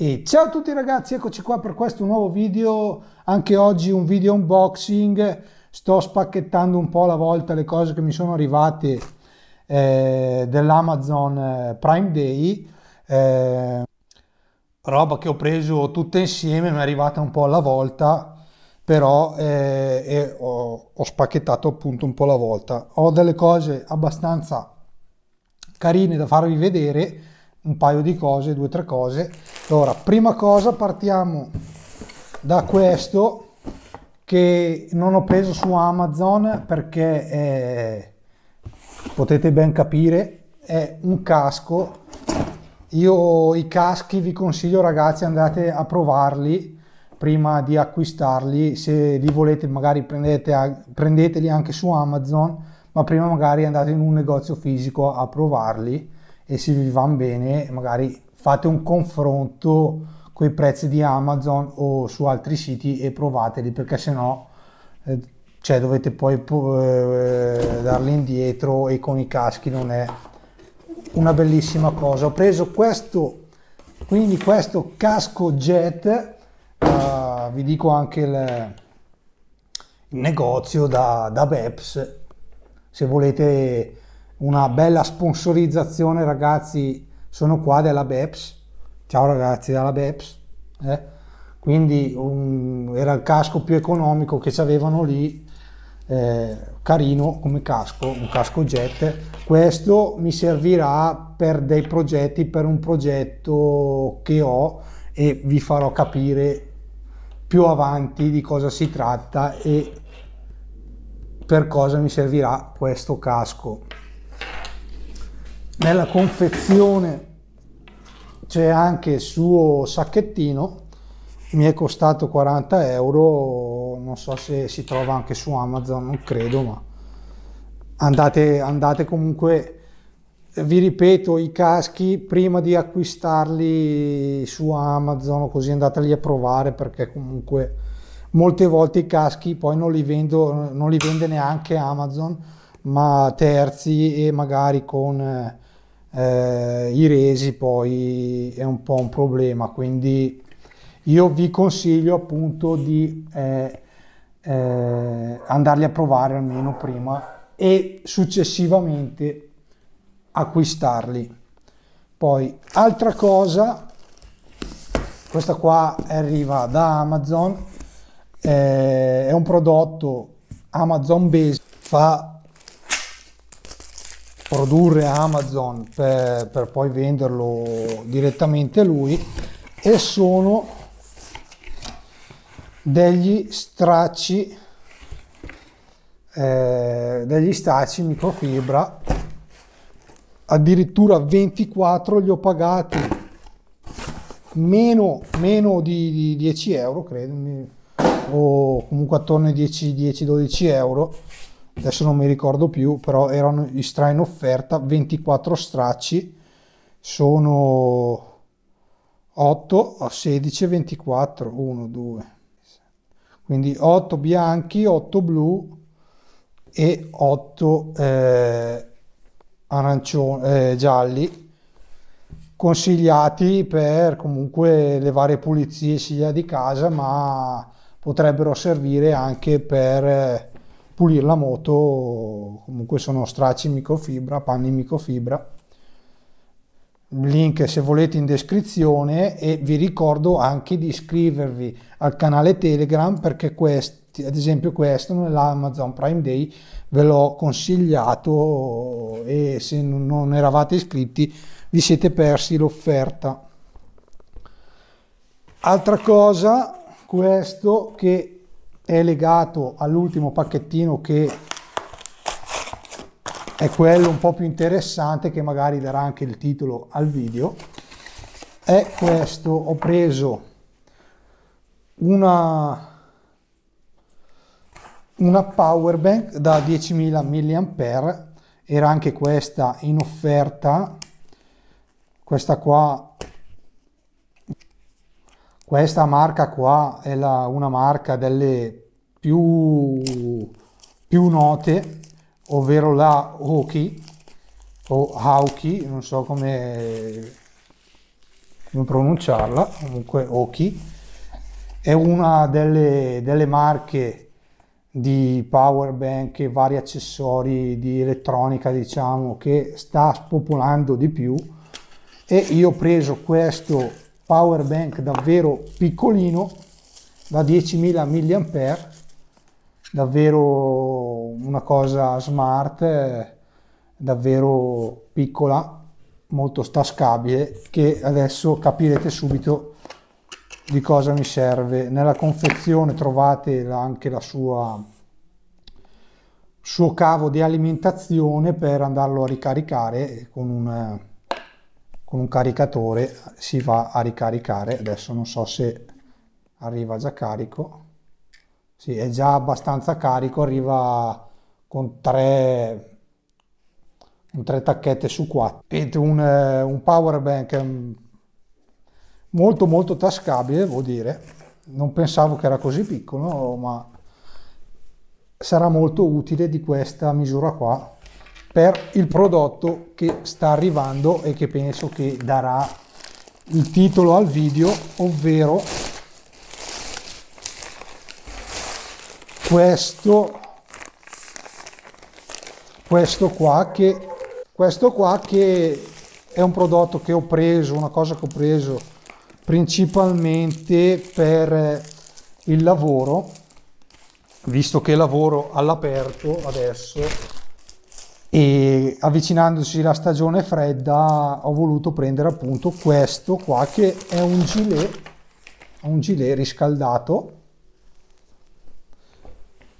E ciao a tutti ragazzi, eccoci qua per questo nuovo video, anche oggi un video unboxing, sto spacchettando un po' alla volta le cose che mi sono arrivate eh, dell'Amazon eh, Prime Day, eh, roba che ho preso tutte insieme, mi è arrivata un po' alla volta, però eh, ho, ho spacchettato appunto un po' alla volta. Ho delle cose abbastanza carine da farvi vedere, un paio di cose, due o tre cose. Allora, prima cosa partiamo da questo che non ho preso su Amazon perché è, eh, potete ben capire è un casco. Io i caschi vi consiglio ragazzi andate a provarli prima di acquistarli, se li volete magari prendete, prendeteli anche su Amazon, ma prima magari andate in un negozio fisico a provarli e se vi va bene magari fate un confronto con i prezzi di Amazon o su altri siti e provateli perché se no eh, cioè, dovete poi eh, darli indietro e con i caschi non è una bellissima cosa ho preso questo quindi questo casco jet uh, vi dico anche il, il negozio da, da Beps se volete una bella sponsorizzazione ragazzi sono qua della Beps ciao ragazzi della Beps eh? quindi un, era il casco più economico che avevano lì eh, carino come casco un casco jet questo mi servirà per dei progetti per un progetto che ho e vi farò capire più avanti di cosa si tratta e per cosa mi servirà questo casco nella confezione c'è anche il suo sacchettino mi è costato 40 euro non so se si trova anche su amazon non credo ma andate, andate comunque vi ripeto i caschi prima di acquistarli su amazon così andateli a provare perché comunque molte volte i caschi poi non li vendo non li vende neanche amazon ma terzi e magari con eh, eh, i resi poi è un po' un problema, quindi io vi consiglio appunto di eh, eh, andarli a provare almeno prima e successivamente acquistarli. Poi, altra cosa, questa qua arriva da Amazon, eh, è un prodotto Amazon Base, fa produrre Amazon per, per poi venderlo direttamente a lui e sono degli stracci eh, degli stracci microfibra addirittura 24 li ho pagati meno, meno di, di 10 euro credo o comunque attorno ai 10-12 euro adesso non mi ricordo più, però erano i stra in offerta, 24 stracci, sono 8, 16, 24, 1, 2, quindi 8 bianchi, 8 blu e 8 eh, arancioni, eh, gialli consigliati per comunque le varie pulizie sia di casa ma potrebbero servire anche per eh, pulire la moto, comunque sono stracci in microfibra, panni in microfibra, link se volete in descrizione e vi ricordo anche di iscrivervi al canale Telegram perché questi, ad esempio questo nell'Amazon Prime Day ve l'ho consigliato e se non eravate iscritti vi siete persi l'offerta. Altra cosa, questo che è legato all'ultimo pacchettino che è quello un po' più interessante che magari darà anche il titolo al video è questo ho preso una una power bank da 10.000 mAh era anche questa in offerta questa qua questa marca qua è la, una marca delle più, più note, ovvero la Hoki o Hauki, non so come, come pronunciarla, comunque Hoki. È una delle, delle marche di power bank e vari accessori di elettronica diciamo che sta spopolando di più e io ho preso questo power bank davvero piccolino da 10.000 mAh davvero una cosa smart eh, davvero piccola molto stascabile che adesso capirete subito di cosa mi serve nella confezione trovate anche la sua suo cavo di alimentazione per andarlo a ricaricare con un eh, con un caricatore si va a ricaricare adesso non so se arriva già carico sì, è già abbastanza carico arriva con tre con tre tacchette su quattro e un, eh, un power bank mm, molto molto tascabile devo dire non pensavo che era così piccolo ma sarà molto utile di questa misura qua per il prodotto che sta arrivando e che penso che darà il titolo al video, ovvero questo, questo qua che questo qua che è un prodotto che ho preso, una cosa che ho preso principalmente per il lavoro, visto che lavoro all'aperto adesso e avvicinandosi la stagione fredda ho voluto prendere appunto questo qua che è un gilet un gilet riscaldato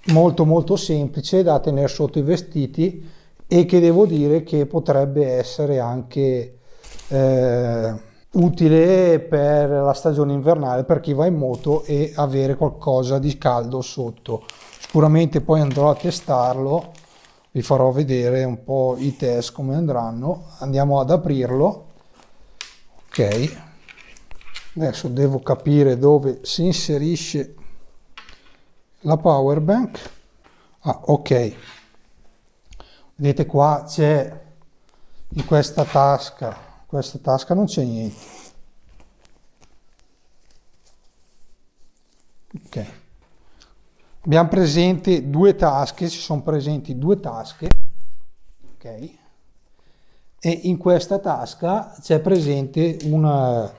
molto molto semplice da tenere sotto i vestiti e che devo dire che potrebbe essere anche eh, utile per la stagione invernale per chi va in moto e avere qualcosa di caldo sotto sicuramente poi andrò a testarlo vi farò vedere un po' i test come andranno. Andiamo ad aprirlo. Ok. Adesso devo capire dove si inserisce la power bank. Ah, ok. Vedete qua c'è in questa tasca, in questa tasca non c'è niente. Ok abbiamo presente due tasche, ci sono presenti due tasche, ok? E in questa tasca c'è presente una,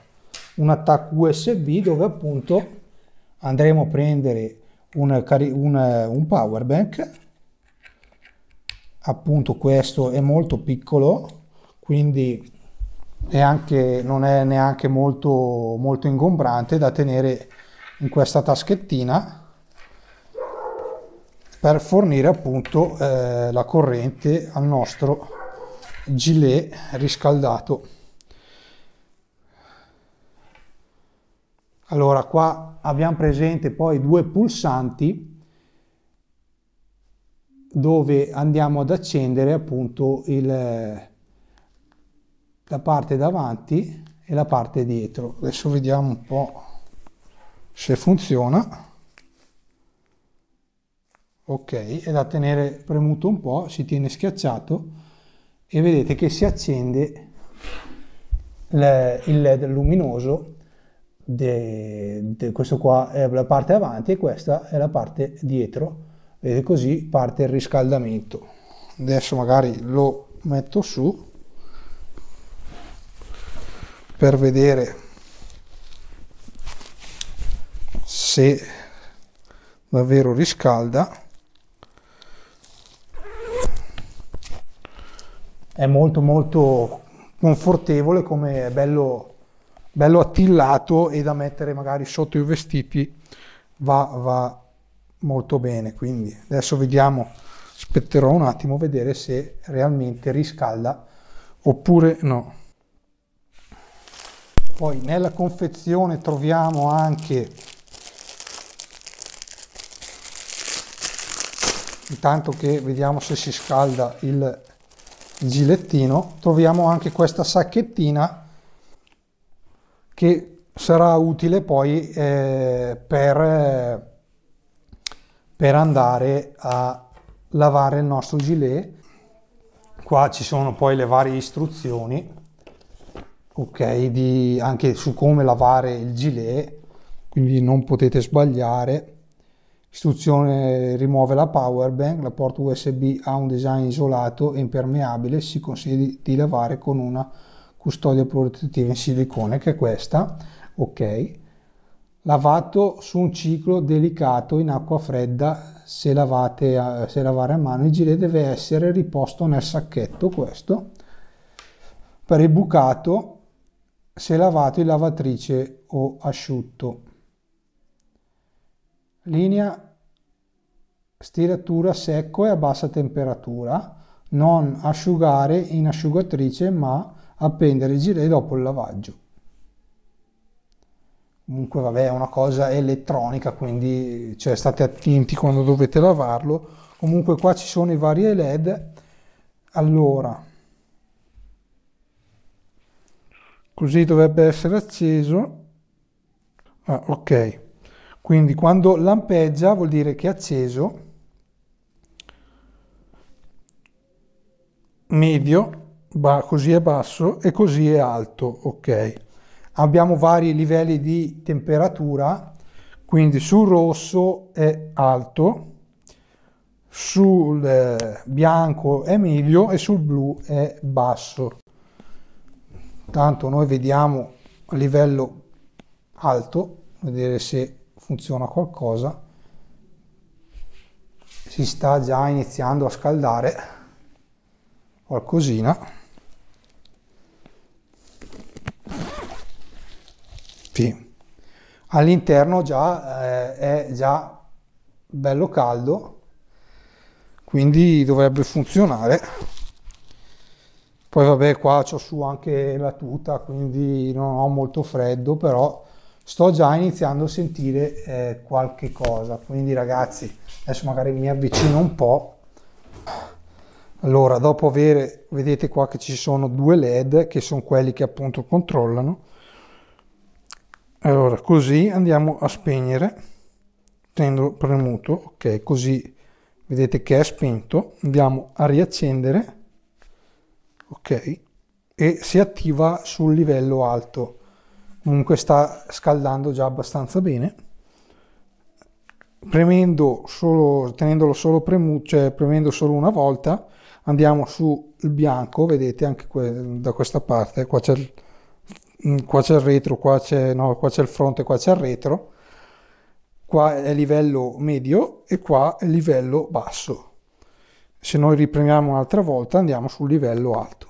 un attacco USB dove appunto andremo a prendere una, una, un power bank, appunto questo è molto piccolo, quindi è anche, non è neanche molto, molto ingombrante da tenere in questa taschettina per fornire appunto eh, la corrente al nostro gilet riscaldato allora qua abbiamo presente poi due pulsanti dove andiamo ad accendere appunto il, la parte davanti e la parte dietro adesso vediamo un po' se funziona ok è da tenere premuto un po si tiene schiacciato e vedete che si accende le, il led luminoso de, questo qua è la parte avanti e questa è la parte dietro vedete così parte il riscaldamento adesso magari lo metto su per vedere se davvero riscalda è molto molto confortevole come è bello, bello attillato e da mettere magari sotto i vestiti va, va molto bene quindi adesso vediamo aspetterò un attimo vedere se realmente riscalda oppure no poi nella confezione troviamo anche intanto che vediamo se si scalda il gilettino troviamo anche questa sacchettina che sarà utile poi eh, per, per andare a lavare il nostro gilet qua ci sono poi le varie istruzioni ok di, anche su come lavare il gilet quindi non potete sbagliare Istruzione rimuove la power bank, la porta USB ha un design isolato e impermeabile, si consiglia di lavare con una custodia protettiva in silicone che è questa, ok. Lavato su un ciclo delicato in acqua fredda, se, lavate a, se lavare a mano il gilet deve essere riposto nel sacchetto questo. Per il bucato, se lavato in lavatrice o asciutto linea stiratura secco e a bassa temperatura, non asciugare in asciugatrice ma appendere i gilet dopo il lavaggio. Comunque vabbè è una cosa elettronica quindi cioè, state attenti quando dovete lavarlo. Comunque qua ci sono i vari led. Allora, così dovrebbe essere acceso. Ah, ok. Quindi quando lampeggia vuol dire che è acceso, medio, così è basso e così è alto, ok. Abbiamo vari livelli di temperatura, quindi sul rosso è alto, sul eh, bianco è medio e sul blu è basso. Tanto noi vediamo a livello alto, vedere se funziona qualcosa si sta già iniziando a scaldare qualcosina sì. all'interno già eh, è già bello caldo quindi dovrebbe funzionare poi vabbè qua ho su anche la tuta quindi non ho molto freddo però sto già iniziando a sentire eh, qualche cosa. Quindi ragazzi, adesso magari mi avvicino un po'. Allora, dopo avere, vedete qua che ci sono due LED che sono quelli che appunto controllano. Allora, così andiamo a spegnere. Tenendo premuto, ok, così vedete che è spento. Andiamo a riaccendere, ok, e si attiva sul livello alto comunque sta scaldando già abbastanza bene premendo solo tenendolo solo premuto cioè premendo solo una volta andiamo sul bianco vedete anche que da questa parte qua c'è il, mm, qua c'è il retro qua c'è no, qua c'è il fronte qua c'è il retro qua è livello medio e qua è livello basso se noi ripremiamo un'altra volta andiamo sul livello alto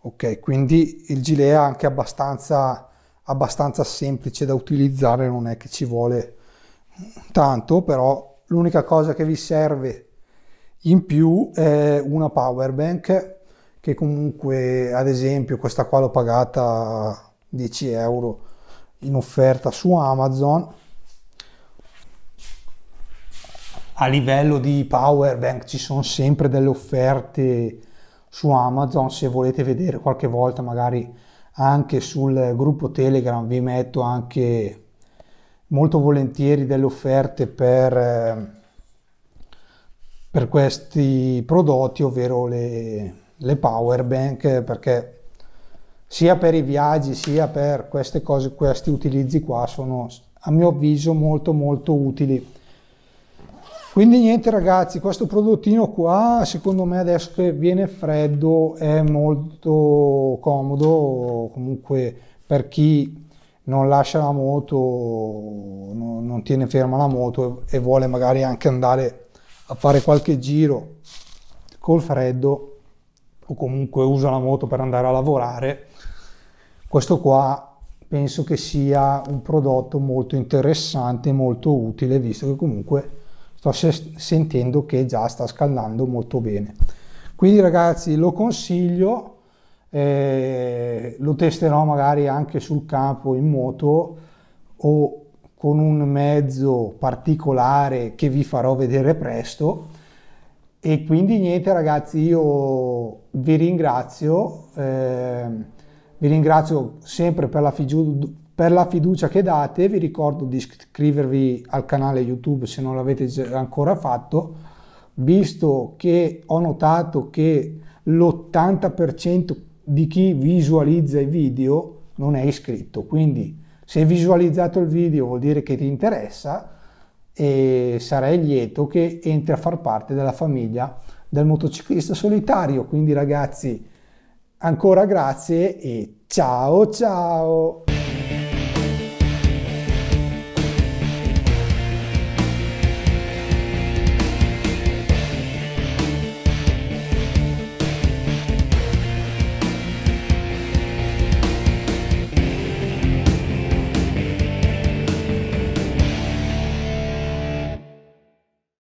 ok quindi il gilet è anche abbastanza abbastanza semplice da utilizzare, non è che ci vuole tanto, però l'unica cosa che vi serve in più è una power bank che comunque ad esempio questa qua l'ho pagata 10 euro in offerta su Amazon a livello di power bank ci sono sempre delle offerte su Amazon se volete vedere qualche volta magari anche sul gruppo Telegram vi metto anche molto volentieri delle offerte per, eh, per questi prodotti, ovvero le, le power bank, perché sia per i viaggi sia per queste cose, questi utilizzi qua sono a mio avviso molto molto utili quindi niente ragazzi, questo prodottino qua secondo me adesso che viene freddo è molto comodo, comunque per chi non lascia la moto, non, non tiene ferma la moto e, e vuole magari anche andare a fare qualche giro col freddo o comunque usa la moto per andare a lavorare, questo qua penso che sia un prodotto molto interessante, molto utile, visto che comunque sto se sentendo che già sta scaldando molto bene quindi ragazzi lo consiglio eh, lo testerò magari anche sul campo in moto o con un mezzo particolare che vi farò vedere presto e quindi niente ragazzi io vi ringrazio eh, vi ringrazio sempre per la fiducia per la fiducia che date. Vi ricordo di iscrivervi al canale YouTube se non l'avete ancora fatto, visto che ho notato che l'80% di chi visualizza i video non è iscritto. Quindi se hai visualizzato il video vuol dire che ti interessa e sarei lieto che entri a far parte della famiglia del motociclista solitario. Quindi ragazzi, ancora grazie e ciao ciao!